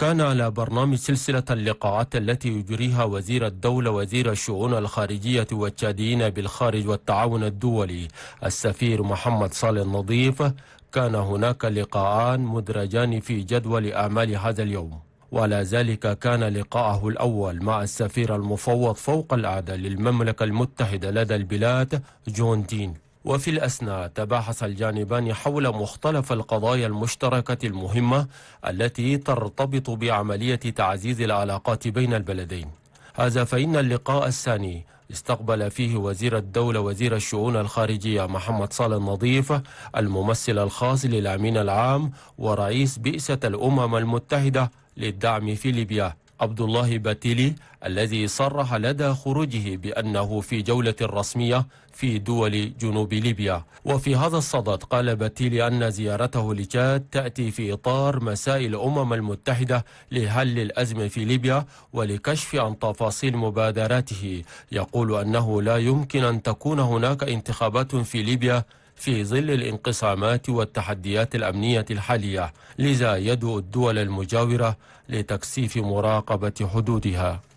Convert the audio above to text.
كان على برنامج سلسلة اللقاءات التي يجريها وزير الدولة وزير الشؤون الخارجية والتشاديين بالخارج والتعاون الدولي السفير محمد صالح النظيف كان هناك لقاءان مدرجان في جدول أعمال هذا اليوم ولا ذلك كان لقاءه الأول مع السفير المفوض فوق الأعداء للمملكة المتحدة لدى البلاد جون دين وفي الأثناء تباحث الجانبان حول مختلف القضايا المشتركة المهمة التي ترتبط بعملية تعزيز العلاقات بين البلدين هذا فإن اللقاء الثاني استقبل فيه وزير الدولة وزير الشؤون الخارجية محمد صالح النظيف الممثل الخاص للأمين العام ورئيس بئسة الأمم المتحدة للدعم في ليبيا عبد الله باتيلي الذي صرح لدى خروجه بأنه في جولة رسمية في دول جنوب ليبيا وفي هذا الصدد قال باتيلي أن زيارته لتشاد تأتي في إطار مسائل الأمم المتحدة لحل الأزمة في ليبيا ولكشف عن تفاصيل مبادراته يقول أنه لا يمكن أن تكون هناك انتخابات في ليبيا في ظل الانقسامات والتحديات الأمنية الحالية لذا يدعو الدول المجاورة لتكثيف مراقبة حدودها